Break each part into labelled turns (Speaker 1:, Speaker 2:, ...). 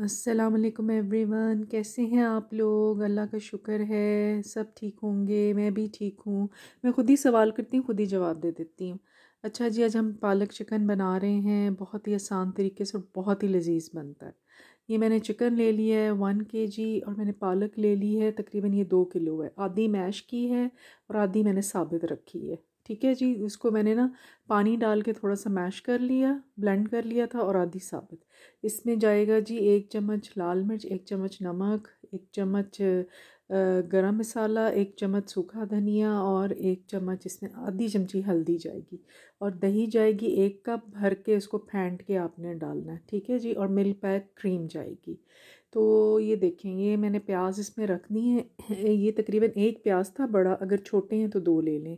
Speaker 1: वालेकुम एवरीवन कैसे हैं आप लोग अल्लाह का शुक्र है सब ठीक होंगे मैं भी ठीक हूँ मैं खुद ही सवाल करती हूँ खुद ही जवाब दे देती हूँ अच्छा जी आज हम पालक चिकन बना रहे हैं बहुत ही आसान तरीके से और बहुत ही लजीज बनता है ये मैंने चिकन ले लिया है वन के जी और मैंने पालक ले ली है तकरीबन ये दो किलो है आधी मैश की है और आधी मैंने साबित रखी है ठीक है जी इसको मैंने ना पानी डाल के थोड़ा सा मैश कर लिया ब्लेंड कर लिया था और आधी साबुत इसमें जाएगा जी एक चम्मच लाल मिर्च एक चम्मच नमक एक चम्मच गरम मसाला एक चम्मच सूखा धनिया और एक चम्मच इसमें आधी चमची हल्दी जाएगी और दही जाएगी एक कप भर के उसको फेंट के आपने डालना है ठीक है जी और मिल्क पैक क्रीम जाएगी तो ये देखें ये मैंने प्याज इसमें रखनी है ये तकरीबन एक प्याज था बड़ा अगर छोटे हैं तो दो ले लें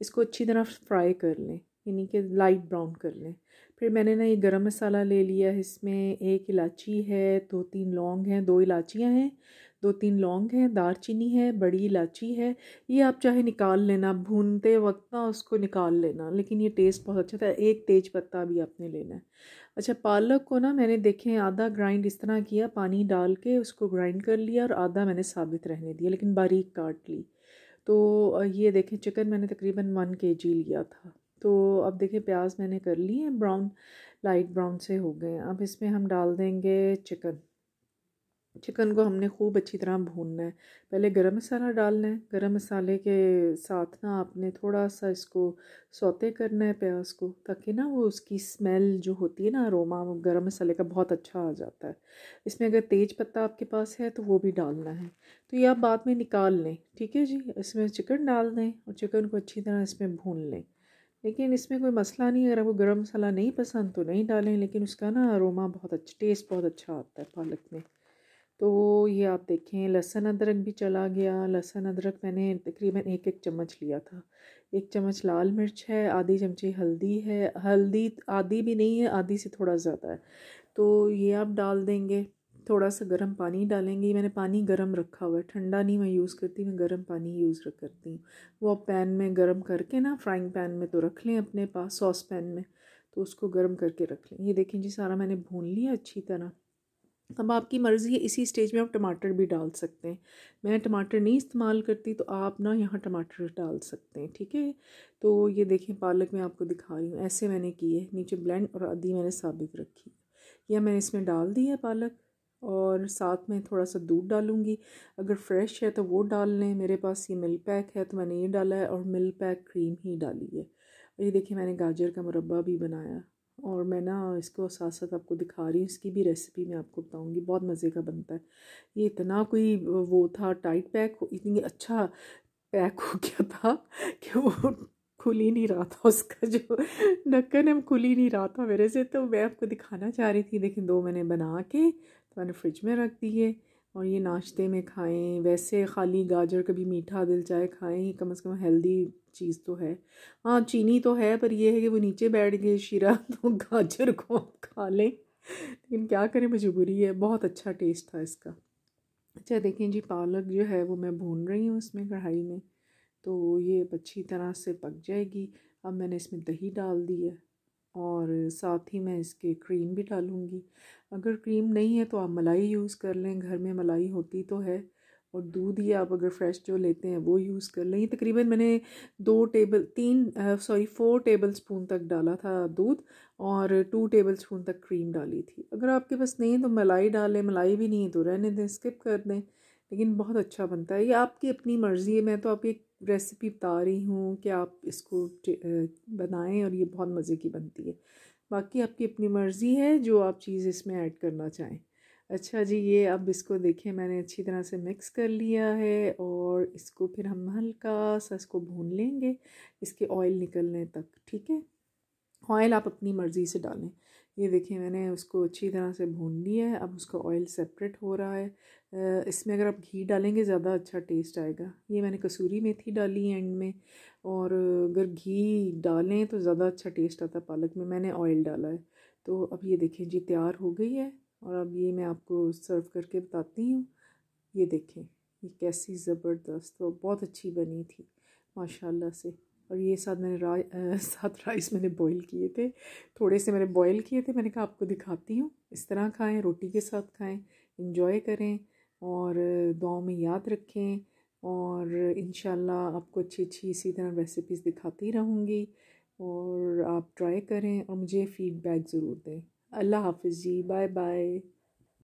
Speaker 1: इसको अच्छी तरह फ्राई कर लें यानी कि लाइट ब्राउन कर लें फिर मैंने ना ये गरम मसाला ले लिया इसमें एक इलायची है दो तीन लौंग हैं दो इलायचियाँ हैं दो तीन लौंग हैं दारचीनी है बड़ी इलायची है ये आप चाहे निकाल लेना भूनते वक्त ना उसको निकाल लेना लेकिन ये टेस्ट बहुत अच्छा था एक तेज पत्ता भी आपने लेना है अच्छा पालक को ना मैंने देखें आधा ग्राइंड इस तरह किया पानी डाल के उसको ग्राइंड कर लिया और आधा मैंने साबित रहने दिया लेकिन बारीक काट ली तो ये देखें चिकन मैंने तकरीबन वन के जी लिया था तो अब देखें प्याज मैंने कर ली हैं ब्राउन लाइट ब्राउन से हो गए अब इसमें हम डाल देंगे चिकन चिकन को हमने खूब अच्छी तरह भूनना है पहले गरम मसाला डालना है गरम मसाले के साथ ना आपने थोड़ा सा इसको सौते करना है प्याज को ताकि ना वो उसकी स्मेल जो होती है ना अरोमा वो गरम मसाले का बहुत अच्छा आ जाता है इसमें अगर तेज पत्ता आपके पास है तो वो भी डालना है तो ये आप बाद में निकाल लें ठीक है जी इसमें चिकन डाल दें और चिकन को अच्छी तरह इसमें भून लें लेकिन इसमें कोई मसला नहीं है अगर वो गर्म मसाला नहीं पसंद तो नहीं डालें लेकिन उसका ना अरोमा बहुत अच्छा टेस्ट बहुत अच्छा आता है पालक में तो ये आप देखें लहसुन अदरक भी चला गया लहसुन अदरक मैंने तकरीबन एक एक चम्मच लिया था एक चम्मच लाल मिर्च है आधी चमची हल्दी है हल्दी आधी भी नहीं है आधी से थोड़ा ज़्यादा है तो ये आप डाल देंगे थोड़ा सा गर्म पानी डालेंगे मैंने पानी गर्म रखा हुआ है ठंडा नहीं मैं यूज़ करती मैं गर्म पानी यूज़ करती हूँ वो आप पैन में गर्म करके ना फ्राइंग पैन में तो रख लें अपने पास सॉस पैन में तो उसको गर्म करके रख लें ये देखें जी सारा मैंने भून लिया अच्छी तरह अब आपकी मर्ज़ी है इसी स्टेज में आप टमाटर भी डाल सकते हैं मैं टमाटर नहीं इस्तेमाल करती तो आप ना यहाँ टमाटर डाल सकते हैं ठीक है तो ये देखें पालक मैं आपको दिखा रही हूँ ऐसे मैंने की है नीचे ब्लेंड और आधी मैंने साबित रखी या मैंने इसमें डाल दी है पालक और साथ में थोड़ा सा दूध डालूंगी अगर फ्रेश है तो वो डाल लें मेरे पास ये मिल्क पैक है तो मैंने ये डाला है और मिल्क पैक क्रीम ही डाली है और ये देखिए मैंने गाजर का मुरबा भी बनाया और मैं ना इसको साथ साथ आपको दिखा रही हूँ इसकी भी रेसिपी मैं आपको बताऊँगी बहुत मज़े का बनता है ये इतना कोई वो था टाइट पैक इतनी अच्छा पैक हो गया था कि वो खुल ही नहीं रहा था उसका जो ढक्कन है खुल ही नहीं रहा था मेरे से तो मैं आपको दिखाना चाह रही थी लेकिन दो मैंने बना के तो मैंने फ्रिज में रख दिए और ये नाश्ते में खाएं वैसे खाली गाजर कभी मीठा दिल चाय खाएं ही कम से कम हेल्दी चीज़ तो है हाँ चीनी तो है पर यह है कि वो नीचे बैठ गए शीरा तो गाजर को आप खा लें लेकिन क्या करें मजबूरी है बहुत अच्छा टेस्ट था इसका अच्छा देखें जी पालक जो है वो मैं भून रही हूँ इसमें कढ़ाई में तो ये अच्छी तरह से पक जाएगी अब मैंने इसमें दही डाल दी है और साथ ही मैं इसके क्रीम भी डालूँगी अगर क्रीम नहीं है तो आप मलाई यूज़ कर लें घर में मलाई होती तो है और दूध ही आप अगर फ्रेश जो लेते हैं वो यूज़ कर लें तकरीबन मैंने दो टेबल तीन सॉरी फोर टेबल स्पून तक डाला था दूध और टू टेबल स्पून तक क्रीम डाली थी अगर आपके पास नहीं है तो मलाई डालें मलाई भी नहीं है तो रहने दें स्किप कर दें लेकिन बहुत अच्छा बनता है ये आपकी अपनी मर्ज़ी है मैं तो आप एक रेसिपी बता रही हूँ कि आप इसको बनाएं और ये बहुत मज़े की बनती है बाकी आपकी अपनी मर्ज़ी है जो आप चीज़ इसमें ऐड करना चाहें अच्छा जी ये अब इसको देखें मैंने अच्छी तरह से मिक्स कर लिया है और इसको फिर हम हल्का सा इसको भून लेंगे इसके ऑयल निकलने तक ठीक है ऑयल आप अपनी मर्ज़ी से डालें ये देखिए मैंने उसको अच्छी तरह से भून लिया है अब उसका ऑयल सेपरेट हो रहा है इसमें अगर आप घी डालेंगे ज़्यादा अच्छा टेस्ट आएगा ये मैंने कसूरी मेथी डाली एंड में और अगर घी डालें तो ज़्यादा अच्छा टेस्ट आता है पालक में मैंने ऑयल डाला है तो अब ये देखें जी तैयार हो गई है और अब ये मैं आपको सर्व करके बताती हूँ ये देखें ये कैसी ज़बरदस्त और बहुत अच्छी बनी थी माशाल्लाह से और ये साथ मैंने रा आ, साथ राइस मैंने बॉईल किए थे थोड़े से मैंने बॉईल किए थे मैंने कहा आपको दिखाती हूँ इस तरह खाएं रोटी के साथ खाएं इन्जॉय करें और दुआओं में याद रखें और इन आपको अच्छी अच्छी इसी तरह रेसिपीज़ दिखाती रहूँगी और आप ट्राई करें और मुझे फ़ीडबैक ज़रूर दें अल्लाह हाफिज़ जी बाय बाय